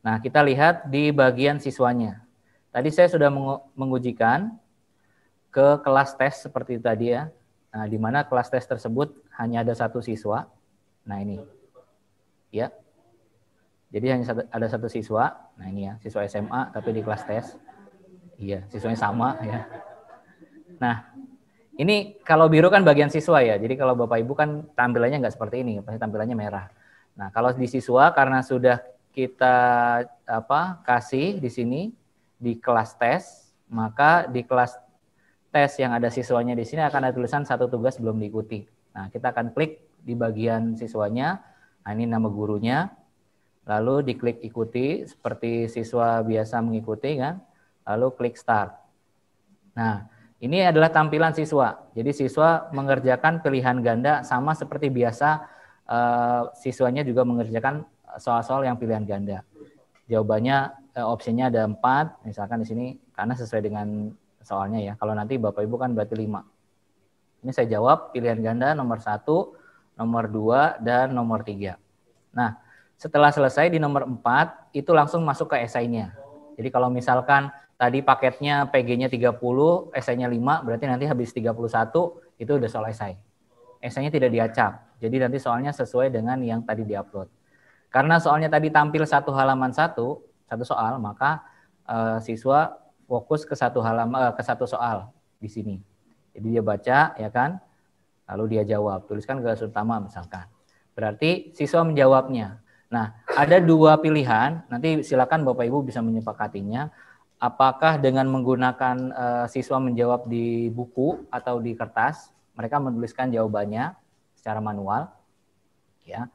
Nah, kita lihat di bagian siswanya. Tadi saya sudah mengujikan ke kelas tes seperti tadi ya, nah, di mana kelas tes tersebut hanya ada satu siswa. Nah, ini. Ya. Jadi hanya ada satu siswa. Nah, ini ya, siswa SMA tapi di kelas tes. Iya, siswanya sama ya. Nah, ini kalau biru kan bagian siswa ya. Jadi kalau Bapak Ibu kan tampilannya nggak seperti ini, pasti tampilannya merah. Nah, kalau di siswa karena sudah kita apa kasih di sini di kelas tes, maka di kelas tes yang ada siswanya di sini akan ada tulisan satu tugas belum diikuti. Nah, kita akan klik di bagian siswanya. Nah, ini nama gurunya. Lalu diklik ikuti seperti siswa biasa mengikuti kan. Lalu klik start. Nah, ini adalah tampilan siswa. Jadi siswa mengerjakan pilihan ganda sama seperti biasa eh, siswanya juga mengerjakan soal-soal yang pilihan ganda. Jawabannya eh, opsinya ada empat, misalkan di sini karena sesuai dengan soalnya ya. Kalau nanti Bapak Ibu kan berarti lima. Ini saya jawab pilihan ganda nomor satu, nomor dua, dan nomor tiga. Nah, setelah selesai di nomor empat, itu langsung masuk ke esainya. Jadi kalau misalkan tadi paketnya PG-nya 30, esainya 5, berarti nanti habis 31 itu udah soal esai. Esainya tidak diacak. Jadi nanti soalnya sesuai dengan yang tadi diupload. Karena soalnya tadi tampil satu halaman satu, satu soal, maka uh, siswa fokus ke satu halaman uh, eh, ke satu soal di sini. Jadi dia baca ya kan, lalu dia jawab, tuliskan ke utama misalkan. Berarti siswa menjawabnya. Nah, ada dua pilihan, nanti silakan Bapak Ibu bisa menyepakatinya. Apakah dengan menggunakan uh, siswa menjawab di buku atau di kertas, mereka menuliskan jawabannya secara manual, ya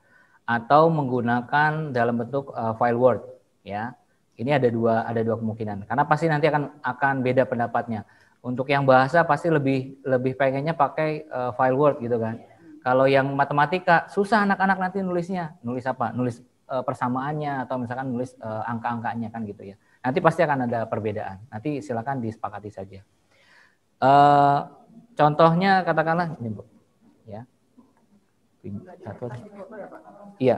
atau menggunakan dalam bentuk uh, file Word ya. Ini ada dua ada dua kemungkinan. Karena pasti nanti akan akan beda pendapatnya. Untuk yang bahasa pasti lebih lebih pengennya pakai uh, file Word gitu kan. Kalau yang matematika susah anak-anak nanti nulisnya. Nulis apa? Nulis uh, persamaannya atau misalkan nulis uh, angka-angkanya kan gitu ya. Nanti pasti akan ada perbedaan. Nanti silakan disepakati saja. Uh, contohnya katakanlah ini, atau, ya, iya,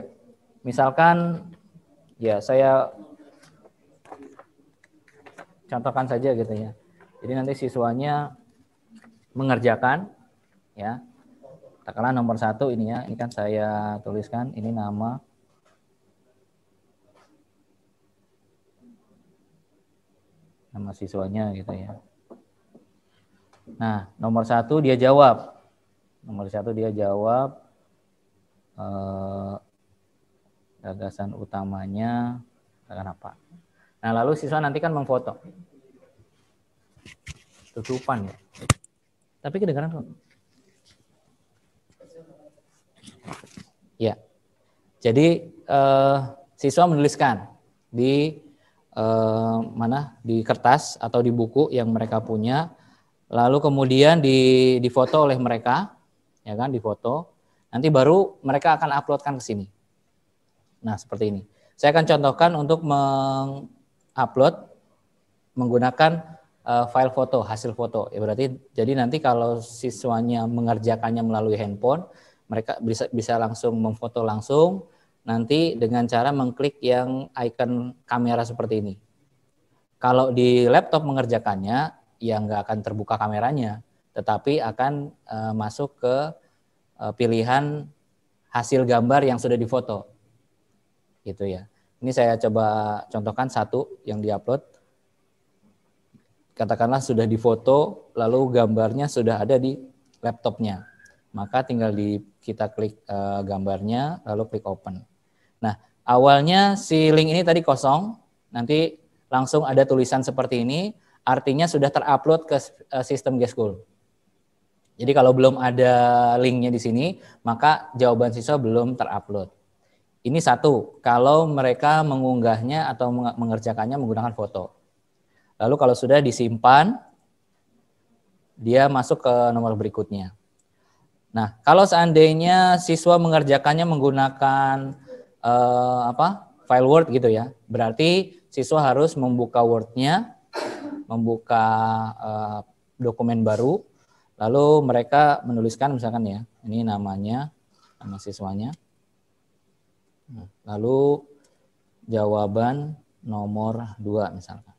misalkan ya saya contohkan saja gitu ya. Jadi nanti siswanya mengerjakan ya. Katakanlah nomor satu ini ya, ini kan saya tuliskan ini nama nama siswanya gitu ya. Nah, nomor satu dia jawab. Nomor satu dia jawab eh, gagasan utamanya akan apa. Nah, lalu siswa nanti kan memfoto. Tutupan ya. Tapi kedengaran kok. Ya. Jadi eh, siswa menuliskan di eh, mana di kertas atau di buku yang mereka punya lalu kemudian di difoto oleh mereka ya kan difoto Nanti baru mereka akan uploadkan ke sini. Nah, seperti ini. Saya akan contohkan untuk mengupload menggunakan uh, file foto, hasil foto. Ya berarti jadi nanti kalau siswanya mengerjakannya melalui handphone, mereka bisa bisa langsung memfoto langsung nanti dengan cara mengklik yang icon kamera seperti ini. Kalau di laptop mengerjakannya, ya nggak akan terbuka kameranya, tetapi akan uh, masuk ke Eh, pilihan hasil gambar yang sudah difoto. Gitu ya. Ini saya coba contohkan satu yang diupload. Katakanlah sudah difoto, lalu gambarnya sudah ada di laptopnya. Maka tinggal di kita klik uh, gambarnya, lalu klik open. Nah, awalnya si link ini tadi kosong, nanti langsung ada tulisan seperti ini, artinya sudah terupload ke uh, sistem Geschool. Jadi kalau belum ada linknya di sini, maka jawaban siswa belum terupload. Ini satu, kalau mereka mengunggahnya atau mengerjakannya menggunakan foto. Lalu kalau sudah disimpan, dia masuk ke nomor berikutnya. Nah, kalau seandainya siswa mengerjakannya menggunakan eh, apa file Word gitu ya, berarti siswa harus membuka Word-nya, membuka eh, dokumen baru, Lalu mereka menuliskan misalkan ya, ini namanya nama siswanya. Nah, lalu jawaban nomor dua misalkan.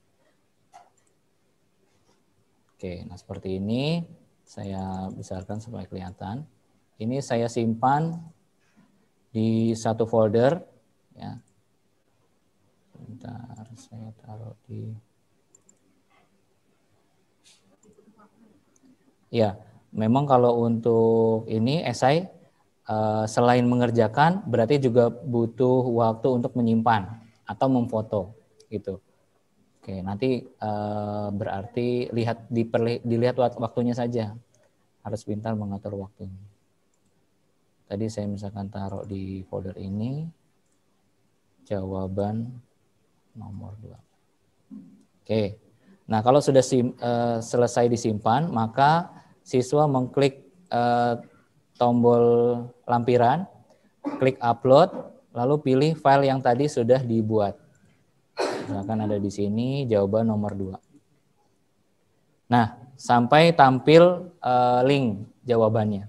Oke, nah seperti ini saya besarkan supaya kelihatan. Ini saya simpan di satu folder ya. Bentar, saya taruh di Ya, memang kalau untuk ini esai eh, selain mengerjakan berarti juga butuh waktu untuk menyimpan atau memfoto gitu. Oke, nanti eh, berarti lihat diperli, dilihat waktunya saja. Harus pintar mengatur waktunya. Tadi saya misalkan taruh di folder ini jawaban nomor 2. Oke. Nah, kalau sudah sim, eh, selesai disimpan, maka siswa mengklik eh, tombol lampiran, klik upload, lalu pilih file yang tadi sudah dibuat. Misalkan ada di sini jawaban nomor 2. Nah, sampai tampil eh, link jawabannya.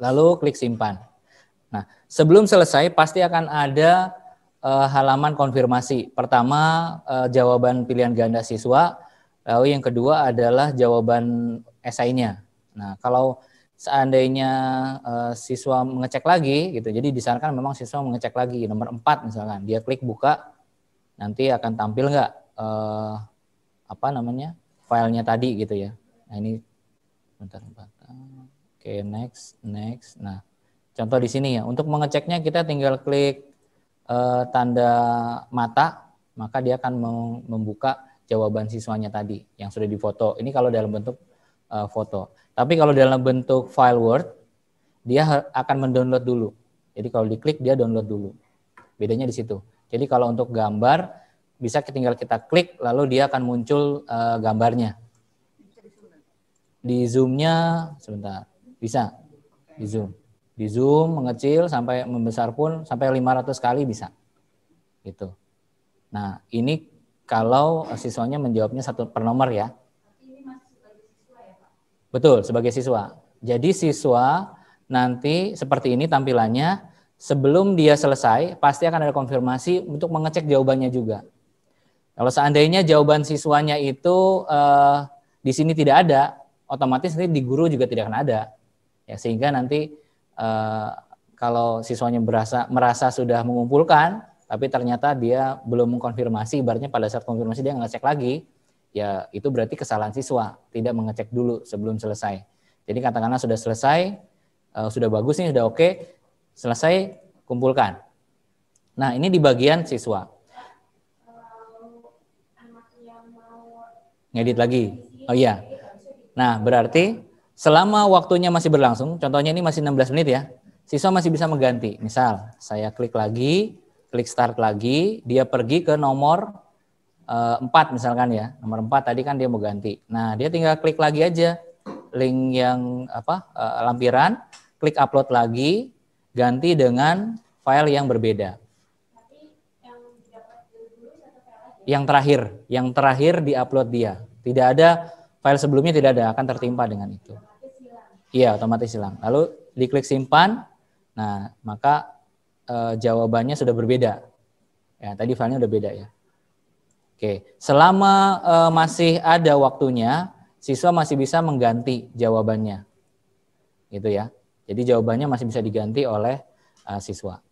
Lalu klik simpan. Nah, sebelum selesai pasti akan ada eh, halaman konfirmasi. Pertama, eh, jawaban pilihan ganda siswa. Lalu yang kedua adalah jawaban esainya Nah, kalau seandainya uh, siswa mengecek lagi gitu. Jadi disarankan memang siswa mengecek lagi nomor 4 misalkan. Dia klik buka nanti akan tampil nggak uh, apa namanya? filenya tadi gitu ya. Nah, ini bentar bentar. Oke, okay, next, next. Nah, contoh di sini ya. Untuk mengeceknya kita tinggal klik uh, tanda mata, maka dia akan membuka jawaban siswanya tadi yang sudah difoto. Ini kalau dalam bentuk uh, foto. Tapi kalau dalam bentuk file Word, dia akan mendownload dulu. Jadi kalau diklik dia download dulu. Bedanya di situ. Jadi kalau untuk gambar bisa tinggal kita klik lalu dia akan muncul uh, gambarnya. Di zoomnya sebentar. Bisa. Di zoom. Di zoom mengecil sampai membesar pun sampai 500 kali bisa. Gitu. Nah, ini kalau siswanya menjawabnya satu per nomor ya. Betul, sebagai siswa. Jadi siswa nanti seperti ini tampilannya, sebelum dia selesai pasti akan ada konfirmasi untuk mengecek jawabannya juga. Kalau seandainya jawaban siswanya itu eh, di sini tidak ada, otomatis nanti di guru juga tidak akan ada. Ya, sehingga nanti eh, kalau siswanya berasa, merasa sudah mengumpulkan, tapi ternyata dia belum mengkonfirmasi, ibaratnya pada saat konfirmasi dia ngecek lagi, ya itu berarti kesalahan siswa tidak mengecek dulu sebelum selesai. Jadi katakanlah sudah selesai, uh, sudah bagus nih, sudah oke, okay, selesai kumpulkan. Nah ini di bagian siswa. Ngedit lagi. Oh iya. Nah berarti selama waktunya masih berlangsung, contohnya ini masih 16 menit ya, siswa masih bisa mengganti. Misal saya klik lagi, klik start lagi, dia pergi ke nomor 4 eh, misalkan ya, nomor 4 tadi kan dia mau ganti. Nah, dia tinggal klik lagi aja link yang apa eh, lampiran, klik upload lagi, ganti dengan file yang berbeda. Yang terakhir, yang terakhir diupload dia. Tidak ada file sebelumnya tidak ada akan tertimpa dengan itu. Iya, otomatis hilang. Lalu diklik simpan. Nah, maka e, jawabannya sudah berbeda. Ya, tadi filenya sudah beda ya. Oke, selama uh, masih ada waktunya, siswa masih bisa mengganti jawabannya. Gitu ya. Jadi jawabannya masih bisa diganti oleh uh, siswa.